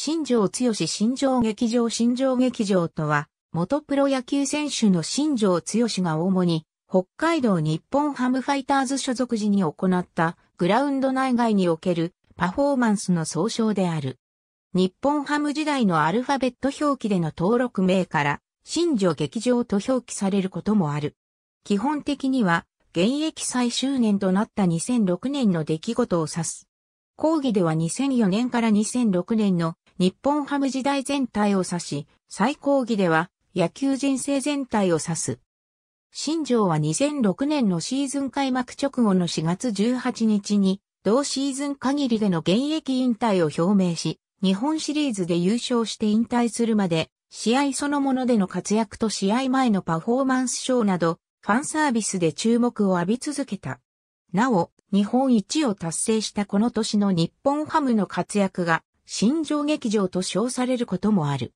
新庄剛志新庄劇場新庄劇場とは、元プロ野球選手の新庄剛志が主に、北海道日本ハムファイターズ所属時に行ったグラウンド内外におけるパフォーマンスの総称である。日本ハム時代のアルファベット表記での登録名から、新庄劇場と表記されることもある。基本的には、現役最終年となった2006年の出来事を指す。講義では2004年から2006年の日本ハム時代全体を指し、最高義では野球人生全体を指す。新庄は2006年のシーズン開幕直後の4月18日に、同シーズン限りでの現役引退を表明し、日本シリーズで優勝して引退するまで、試合そのものでの活躍と試合前のパフォーマンスショーなど、ファンサービスで注目を浴び続けた。なお、日本一を達成したこの年の日本ハムの活躍が、新庄劇場と称されることもある。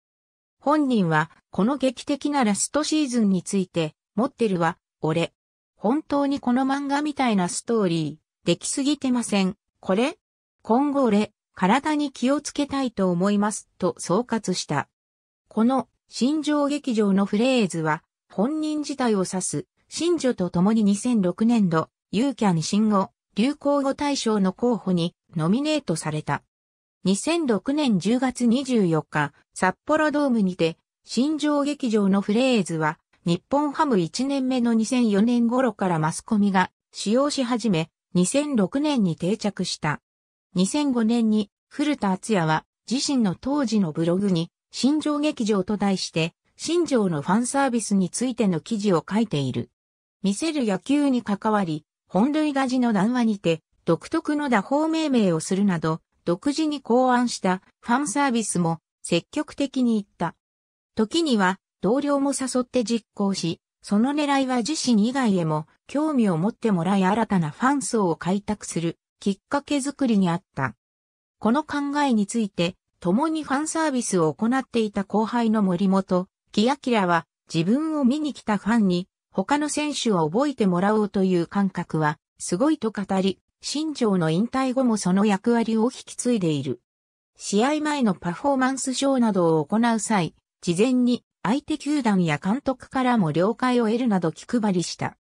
本人は、この劇的なラストシーズンについて、持ってるわ、俺。本当にこの漫画みたいなストーリー、できすぎてません。これ今後俺、体に気をつけたいと思います、と総括した。この、新庄劇場のフレーズは、本人自体を指す、新女と共に2006年度、ユーキャン新語、流行語大賞の候補にノミネートされた。2006年10月24日、札幌ドームにて、新庄劇場のフレーズは、日本ハム1年目の2004年頃からマスコミが使用し始め、2006年に定着した。2005年に古田敦也は自身の当時のブログに新庄劇場と題して新庄のファンサービスについての記事を書いている。見せる野球に関わり、本塁打時の談話にて独特の打法命名をするなど独自に考案したファンサービスも積極的に行った。時には同僚も誘って実行し、その狙いは自身以外へも興味を持ってもらい新たなファン層を開拓するきっかけ作りにあった。この考えについて、共にファンサービスを行っていた後輩の森本、キヤキラは自分を見に来たファンに他の選手を覚えてもらおうという感覚はすごいと語り、新庄の引退後もその役割を引き継いでいる。試合前のパフォーマンスショーなどを行う際、事前に相手球団や監督からも了解を得るなど気配りした。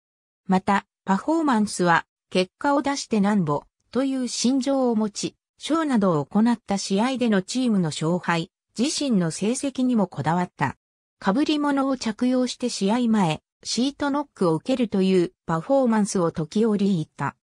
また、パフォーマンスは、結果を出してなんぼ、という心情を持ち、ショーなどを行った試合でのチームの勝敗、自身の成績にもこだわった。被り物を着用して試合前、シートノックを受けるというパフォーマンスを時折言った。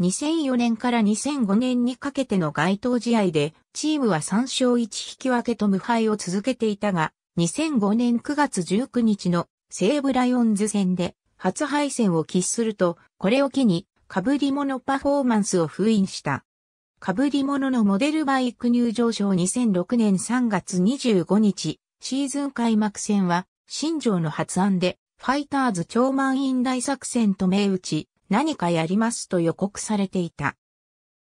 2004年から2005年にかけての該当試合で、チームは3勝1引き分けと無敗を続けていたが、2005年9月19日の西武ライオンズ戦で初敗戦を喫すると、これを機に、被り物パフォーマンスを封印した。被り物のモデルバイク入場賞2006年3月25日、シーズン開幕戦は、新庄の発案で、ファイターズ超満員大作戦と銘打ち、何かやりますと予告されていた。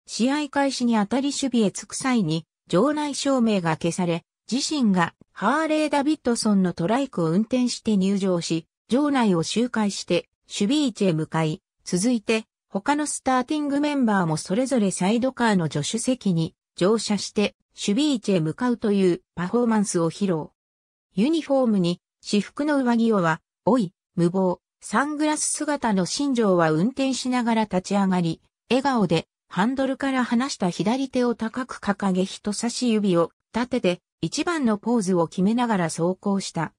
試合開始にあたり守備へ着く際に、場内照明が消され、自身がハーレー・ダビッドソンのトライクを運転して入場し、場内を周回して守備位置へ向かい、続いて他のスターティングメンバーもそれぞれサイドカーの助手席に乗車して守備位置へ向かうというパフォーマンスを披露。ユニフォームに私服の上着をは、おい、無謀、サングラス姿の新庄は運転しながら立ち上がり、笑顔でハンドルから離した左手を高く掲げ人差し指を立てて一番のポーズを決めながら走行した。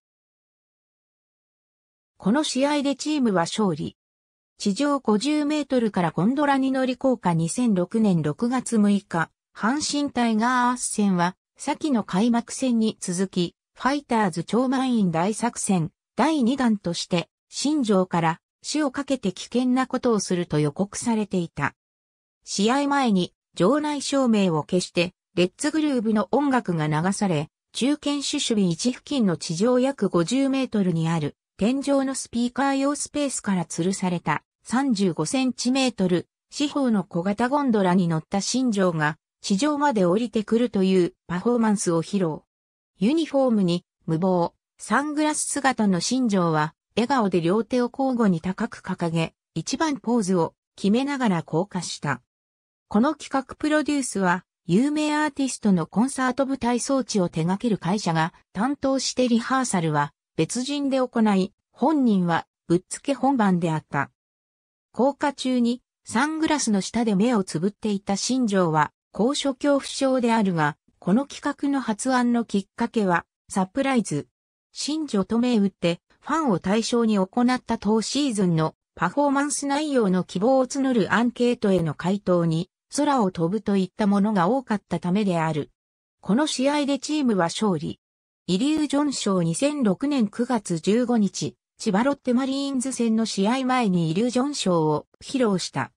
この試合でチームは勝利。地上50メートルからゴンドラに乗り降下2006年6月6日、阪神タイガース戦は、先の開幕戦に続き、ファイターズ超満員大作戦、第2弾として、新庄から死をかけて危険なことをすると予告されていた。試合前に場内照明を消して、レッツグルーブの音楽が流され、中堅守備1付近の地上約50メートルにある天井のスピーカー用スペースから吊るされた35センチメートル四方の小型ゴンドラに乗った新庄が地上まで降りてくるというパフォーマンスを披露。ユニフォームに無謀、サングラス姿の新庄は笑顔で両手を交互に高く掲げ、一番ポーズを決めながら降下した。この企画プロデュースは、有名アーティストのコンサート舞台装置を手掛ける会社が担当してリハーサルは別人で行い、本人はぶっつけ本番であった。降下中にサングラスの下で目をつぶっていた新庄は高所恐怖症であるが、この企画の発案のきっかけはサプライズ。新庄と銘打ってファンを対象に行った当シーズンのパフォーマンス内容の希望を募るアンケートへの回答に、空を飛ぶといったものが多かったためである。この試合でチームは勝利。イリュージョン賞2006年9月15日、千葉ロッテマリーンズ戦の試合前にイリュージョン賞を披露した。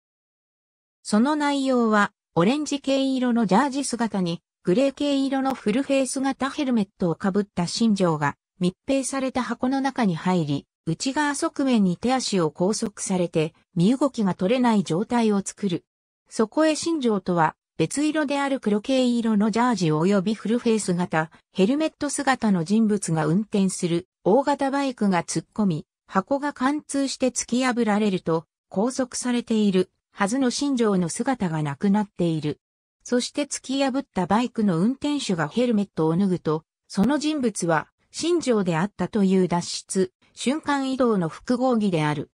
その内容は、オレンジ系色のジャージ姿に、グレー系色のフルフェイス型ヘルメットをかぶった新庄が、密閉された箱の中に入り、内側側面に手足を拘束されて、身動きが取れない状態を作る。そこへ新庄とは、別色である黒系色のジャージ及びフルフェイス型、ヘルメット姿の人物が運転する大型バイクが突っ込み、箱が貫通して突き破られると、拘束されているはずの新庄の姿がなくなっている。そして突き破ったバイクの運転手がヘルメットを脱ぐと、その人物は新庄であったという脱出、瞬間移動の複合技である。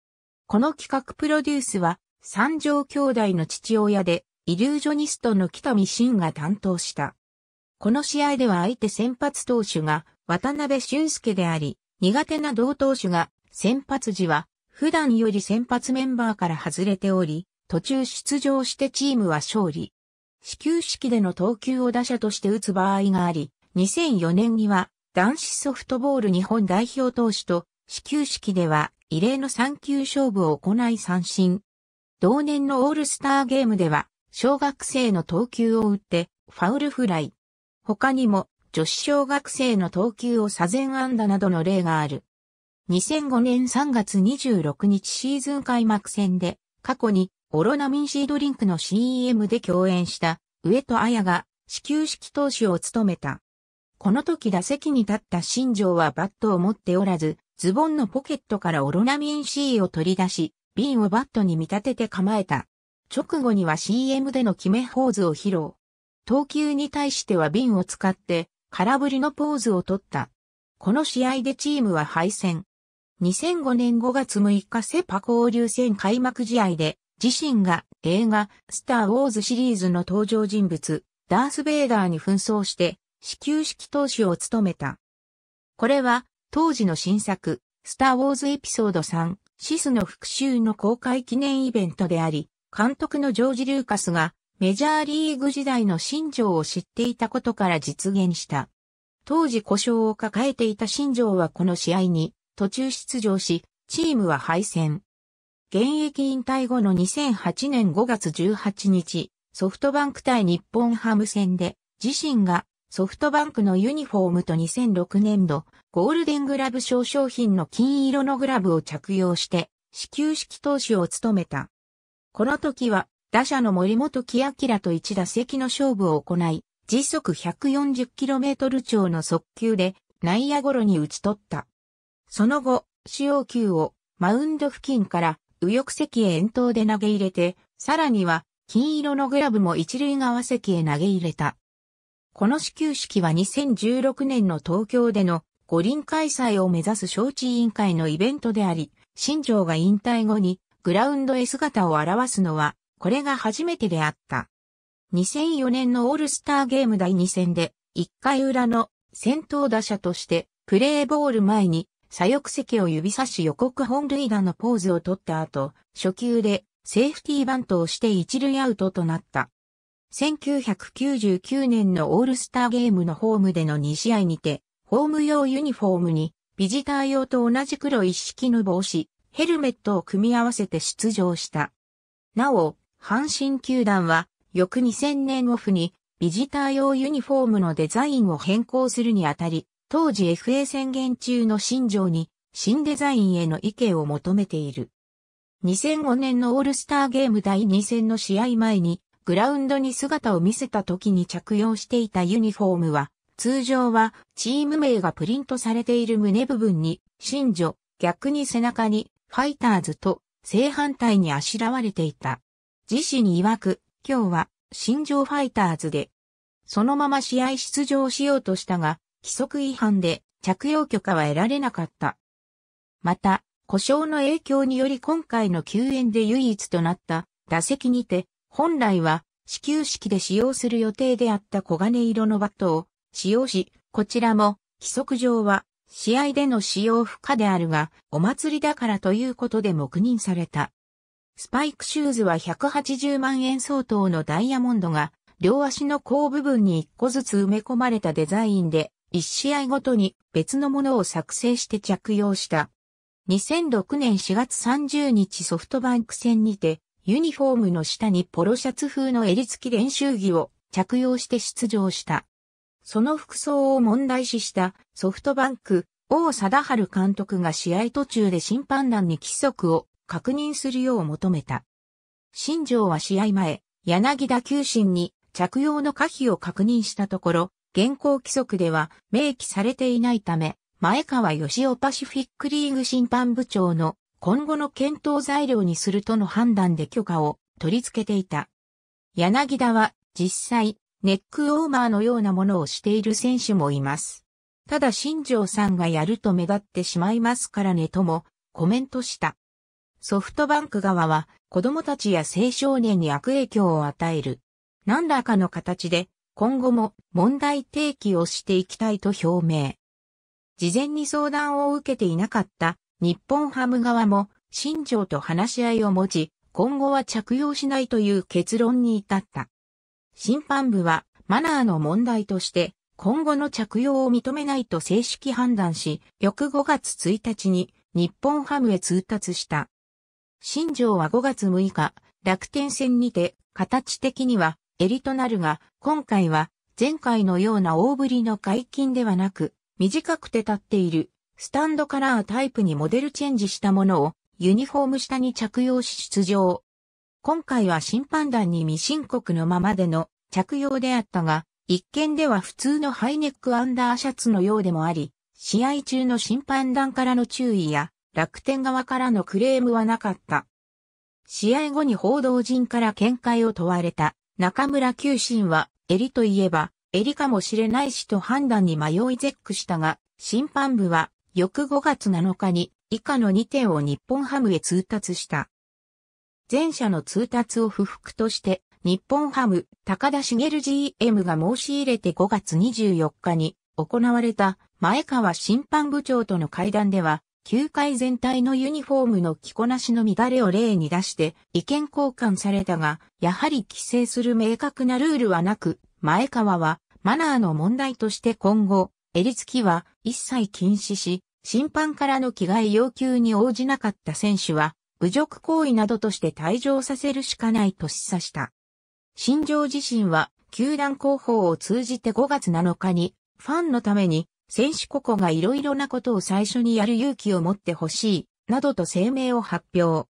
この企画プロデュースは、三条兄弟の父親で、イリュージョニストの北見真が担当した。この試合では相手先発投手が渡辺俊介であり、苦手な同投手が先発時は普段より先発メンバーから外れており、途中出場してチームは勝利。始球式での投球を打者として打つ場合があり、2004年には男子ソフトボール日本代表投手と、始球式では異例の3球勝負を行い三振。同年のオールスターゲームでは、小学生の投球を打って、ファウルフライ。他にも、女子小学生の投球を左前安打などの例がある。2005年3月26日シーズン開幕戦で、過去にオロナミンシードリンクの CM で共演した上戸彩が始球式投手を務めた。この時打席に立った新庄はバットを持っておらず、ズボンのポケットからオロナミン C を取り出し、瓶をバットに見立てて構えた。直後には CM での決めポーズを披露。投球に対しては瓶を使って空振りのポーズを取った。この試合でチームは敗戦。2005年5月6日セパ交流戦開幕試合で自身が映画スター・ウォーズシリーズの登場人物ダース・ベイダーに紛争して始球式投手を務めた。これは、当時の新作、スター・ウォーズエピソード3、シスの復讐の公開記念イベントであり、監督のジョージ・ルーカスが、メジャーリーグ時代の新庄を知っていたことから実現した。当時故障を抱えていた新庄はこの試合に途中出場し、チームは敗戦。現役引退後の2008年5月18日、ソフトバンク対日本ハム戦で自身がソフトバンクのユニフォームと2006年度、ゴールデングラブ賞商品の金色のグラブを着用して、始球式投手を務めた。この時は、打者の森本木明と一打席の勝負を行い、時速 140km 超の速球で内野ゴロに打ち取った。その後、使用球をマウンド付近から右翼席へ遠投で投げ入れて、さらには金色のグラブも一塁側席へ投げ入れた。この始球式は2016年の東京での五輪開催を目指す招致委員会のイベントであり、新庄が引退後にグラウンドへ姿を現すのは、これが初めてであった。2004年のオールスターゲーム第2戦で、1回裏の先頭打者として、プレーボール前に左翼席を指差し予告本塁打のポーズを取った後、初球でセーフティーバントをして一塁アウトとなった。1999年のオールスターゲームのホームでの2試合にて、ホーム用ユニフォームに、ビジター用と同じ黒一式の帽子、ヘルメットを組み合わせて出場した。なお、阪神球団は、翌2000年オフに、ビジター用ユニフォームのデザインを変更するにあたり、当時 FA 宣言中の新庄に、新デザインへの意見を求めている。2005年のオールスターゲーム第2戦の試合前に、グラウンドに姿を見せた時に着用していたユニフォームは、通常はチーム名がプリントされている胸部分に、新女、逆に背中に、ファイターズと正反対にあしらわれていた。自身に曰く、今日は、新庄ファイターズで、そのまま試合出場しようとしたが、規則違反で着用許可は得られなかった。また、故障の影響により今回の救援で唯一となった打席にて本来は始球式で使用する予定であった黄金色のバットを使用し、こちらも規則上は試合での使用不可であるが、お祭りだからということで黙認された。スパイクシューズは180万円相当のダイヤモンドが、両足の甲部分に1個ずつ埋め込まれたデザインで、1試合ごとに別のものを作成して着用した。2006年4月30日ソフトバンク戦にて、ユニフォームの下にポロシャツ風の襟付き練習着を着用して出場した。その服装を問題視したソフトバンク、王貞治監督が試合途中で審判団に規則を確認するよう求めた。新庄は試合前、柳田球審に着用の可否を確認したところ、現行規則では明記されていないため、前川義雄パシフィックリーグ審判部長の今後の検討材料にするとの判断で許可を取り付けていた。柳田は実際、ネックウォーマーのようなものをしている選手もいます。ただ新庄さんがやると目立ってしまいますからねともコメントした。ソフトバンク側は子供たちや青少年に悪影響を与える。何らかの形で今後も問題提起をしていきたいと表明。事前に相談を受けていなかった日本ハム側も、新庄と話し合いを持ち、今後は着用しないという結論に至った。審判部は、マナーの問題として、今後の着用を認めないと正式判断し、翌5月1日に日本ハムへ通達した。新庄は5月6日、楽天戦にて、形的には襟となるが、今回は前回のような大ぶりの解禁ではなく、短くて立っているスタンドカラータイプにモデルチェンジしたものをユニフォーム下に着用し出場。今回は審判団に未申告のままでの着用であったが、一見では普通のハイネックアンダーシャツのようでもあり、試合中の審判団からの注意や楽天側からのクレームはなかった。試合後に報道陣から見解を問われた中村球審は、襟といえば、襟かもしれないしと判断に迷い絶句したが、審判部は翌5月7日に以下の2点を日本ハムへ通達した。前者の通達を不服として、日本ハム、高田茂 GM が申し入れて5月24日に行われた前川審判部長との会談では、球界全体のユニフォームの着こなしの乱れを例に出して意見交換されたが、やはり規制する明確なルールはなく、前川はマナーの問題として今後、襟付きは一切禁止し、審判からの着替え要求に応じなかった選手は、侮辱行為などとして退場させるしかないと示唆した。新庄自身は、球団広報を通じて5月7日に、ファンのために、選手個々がいろいろなことを最初にやる勇気を持ってほしい、などと声明を発表。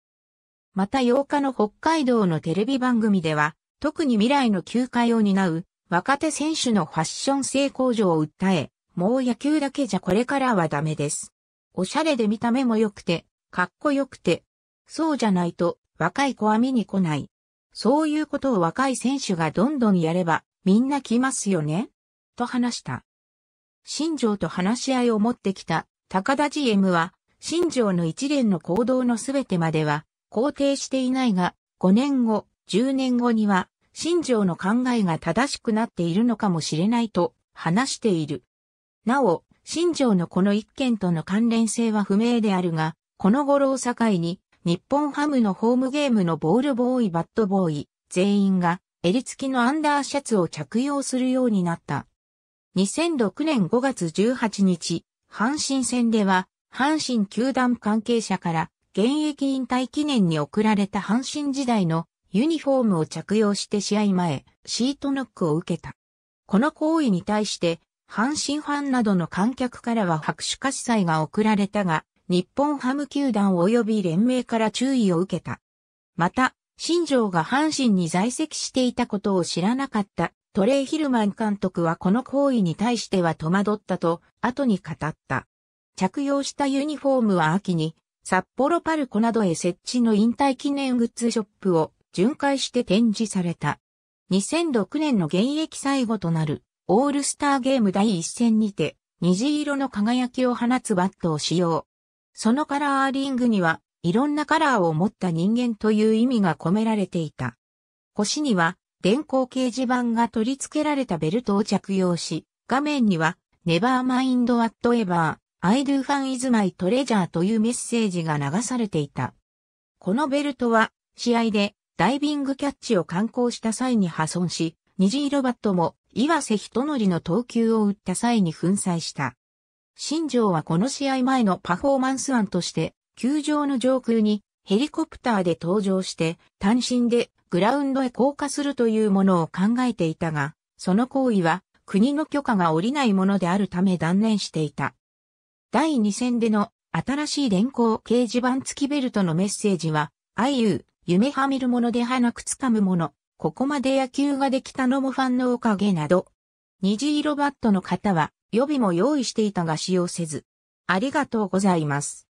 また8日の北海道のテレビ番組では、特に未来の球界を担う若手選手のファッション性向上を訴え、もう野球だけじゃこれからはダメです。おしゃれで見た目も良くて、かっこよくて。そうじゃないと、若い子は見に来ない。そういうことを若い選手がどんどんやれば、みんな来ますよねと話した。新庄と話し合いを持ってきた高田 GM は、新庄の一連の行動のすべてまでは肯定していないが、5年後、10年後には、新庄の考えが正しくなっているのかもしれないと話している。なお、新庄のこの一件との関連性は不明であるが、この頃を境に、日本ハムのホームゲームのボールボーイバットボーイ、全員が襟付きのアンダーシャツを着用するようになった。2006年5月18日、阪神戦では、阪神球団関係者から現役引退記念に贈られた阪神時代のユニフォームを着用して試合前、シートノックを受けた。この行為に対して阪神ファンなどの観客からは拍手喝采が送られたが、日本ハム球団及び連盟から注意を受けた。また、新庄が阪神に在籍していたことを知らなかったトレイ・ヒルマン監督はこの行為に対しては戸惑ったと後に語った。着用したユニフォームは秋に札幌パルコなどへ設置の引退記念グッズショップを巡回して展示された。2006年の現役最後となるオールスターゲーム第1戦にて、虹色の輝きを放つバットを使用。そのカラーリングには、いろんなカラーを持った人間という意味が込められていた。腰には、電光掲示板が取り付けられたベルトを着用し、画面には、Never Mind Whatever, I Do Fan Is My Treasure というメッセージが流されていた。このベルトは、試合でダイビングキャッチを観光した際に破損し、虹色バットも岩瀬人則の投球を打った際に粉砕した。新庄はこの試合前のパフォーマンス案として、球場の上空にヘリコプターで登場して、単身でグラウンドへ降下するというものを考えていたが、その行為は国の許可が下りないものであるため断念していた。第2戦での新しい連行掲示板付きベルトのメッセージは、I.U. 夢は見るものではなくつかむもの。ここまで野球ができたのもファンのおかげなど。虹色バットの方は予備も用意していたが使用せず。ありがとうございます。